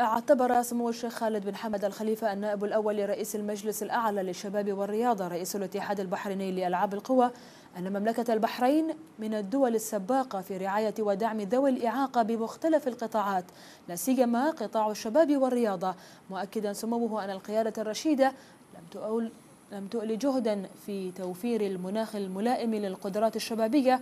اعتبر سمو الشيخ خالد بن حمد الخليفة النائب الأول لرئيس المجلس الأعلى للشباب والرياضة رئيس الاتحاد البحريني لألعاب القوى أن مملكة البحرين من الدول السباقة في رعاية ودعم ذوي الإعاقة بمختلف القطاعات لا سيما قطاع الشباب والرياضة مؤكدا سموه أن القيادة الرشيدة لم تؤول لم تؤل جهدا في توفير المناخ الملائم للقدرات الشبابية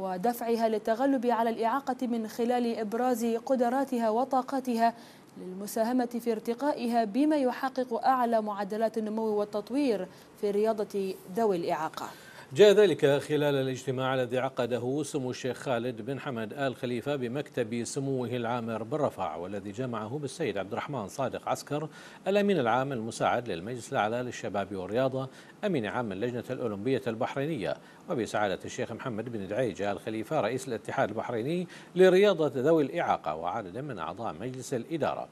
ودفعها للتغلب على الإعاقة من خلال إبراز قدراتها وطاقاتها للمساهمة في ارتقائها بما يحقق أعلى معدلات النمو والتطوير في رياضة ذوي الإعاقة جاء ذلك خلال الاجتماع الذي عقده سمو الشيخ خالد بن حمد آل خليفة بمكتب سموه العامر بالرفع والذي جمعه بالسيد عبد الرحمن صادق عسكر الأمين العام المساعد للمجلس الأعلى للشباب والرياضة أمين عام اللجنة الأولمبية البحرينية وبسعادة الشيخ محمد بن دعيج آل خليفة رئيس الاتحاد البحريني لرياضة ذوي الإعاقة وعدد من أعضاء مجلس الإدارة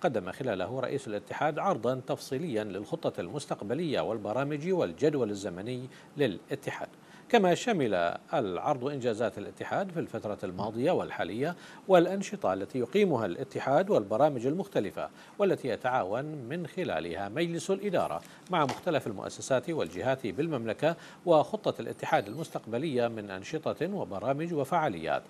قدم خلاله رئيس الاتحاد عرضا تفصيليا للخطة المستقبلية والبرامج والجدول الزمني للاتحاد كما شمل العرض إنجازات الاتحاد في الفترة الماضية والحالية والأنشطة التي يقيمها الاتحاد والبرامج المختلفة والتي يتعاون من خلالها مجلس الإدارة مع مختلف المؤسسات والجهات بالمملكة وخطة الاتحاد المستقبلية من أنشطة وبرامج وفعاليات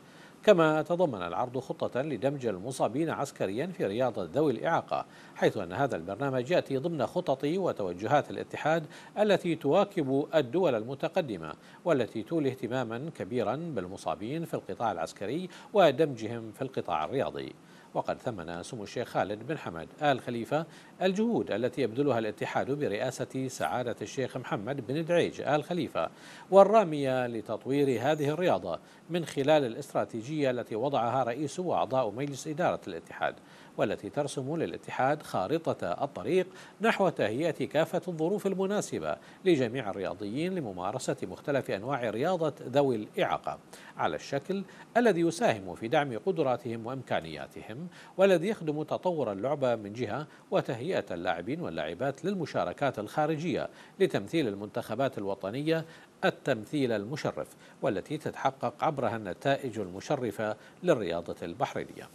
كما تضمن العرض خطة لدمج المصابين عسكريا في رياضة ذوي الإعاقة حيث أن هذا البرنامج يأتي ضمن خطط وتوجهات الاتحاد التي تواكب الدول المتقدمة والتي تولي اهتماما كبيرا بالمصابين في القطاع العسكري ودمجهم في القطاع الرياضي وقد ثمن سمو الشيخ خالد بن حمد آل خليفة الجهود التي يبذلها الاتحاد برئاسة سعادة الشيخ محمد بن دعيج آل خليفة والرامية لتطوير هذه الرياضة من خلال الاستراتيجية التي وضعها رئيس وأعضاء مجلس إدارة الاتحاد والتي ترسم للاتحاد خارطة الطريق نحو تهيئة كافة الظروف المناسبة لجميع الرياضيين لممارسة مختلف أنواع رياضة ذوي الإعاقة على الشكل الذي يساهم في دعم قدراتهم وإمكانياتهم والذي يخدم تطور اللعبة من جهة وتهيئة اللاعبين واللاعبات للمشاركات الخارجية لتمثيل المنتخبات الوطنية التمثيل المشرف والتي تتحقق عبرها النتائج المشرفة للرياضة البحرينية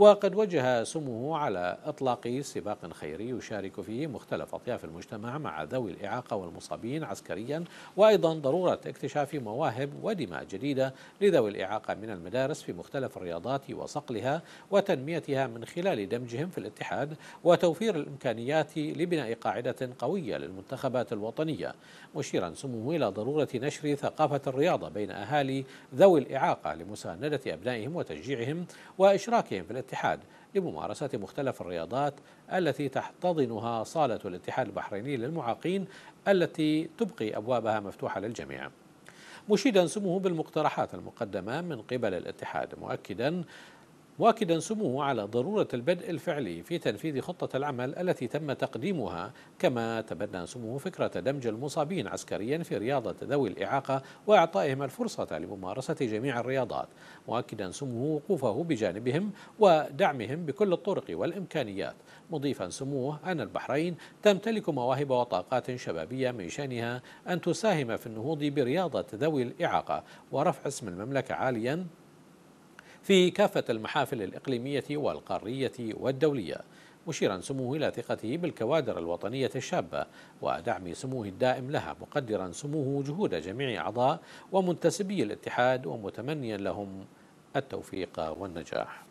وقد وجه سموه على إطلاق سباق خيري يشارك فيه مختلف أطياف المجتمع مع ذوي الإعاقة والمصابين عسكريا وأيضا ضرورة اكتشاف مواهب ودماء جديدة لذوي الإعاقة من المدارس في مختلف الرياضات وصقلها وتنميتها من خلال دمجهم في الاتحاد وتوفير الإمكانيات لبناء قاعدة قوية للمنتخبات الوطنية مشيرا سموه إلى ضرورة نشر ثقافة الرياضة بين أهالي ذوي الإعاقة لمساندة أبنائهم وتشجيعهم وإشراكهم في الاتحاد الاتحاد لممارسة مختلف الرياضات التي تحتضنها صالة الاتحاد البحريني للمعاقين التي تبقي أبوابها مفتوحة للجميع مشيدا سموه بالمقترحات المقدمة من قبل الاتحاد مؤكدا مؤكدا سموه على ضرورة البدء الفعلي في تنفيذ خطة العمل التي تم تقديمها كما تبنى سموه فكرة دمج المصابين عسكريا في رياضة ذوي الإعاقة وإعطائهم الفرصة لممارسة جميع الرياضات مؤكدا سموه وقوفه بجانبهم ودعمهم بكل الطرق والإمكانيات مضيفا سموه أن البحرين تمتلك مواهب وطاقات شبابية من شأنها أن تساهم في النهوض برياضة ذوي الإعاقة ورفع اسم المملكة عاليا في كافة المحافل الإقليمية والقارية والدولية مشيرا سموه إلى ثقته بالكوادر الوطنية الشابة ودعم سموه الدائم لها مقدرا سموه جهود جميع أعضاء ومنتسبي الاتحاد ومتمنيا لهم التوفيق والنجاح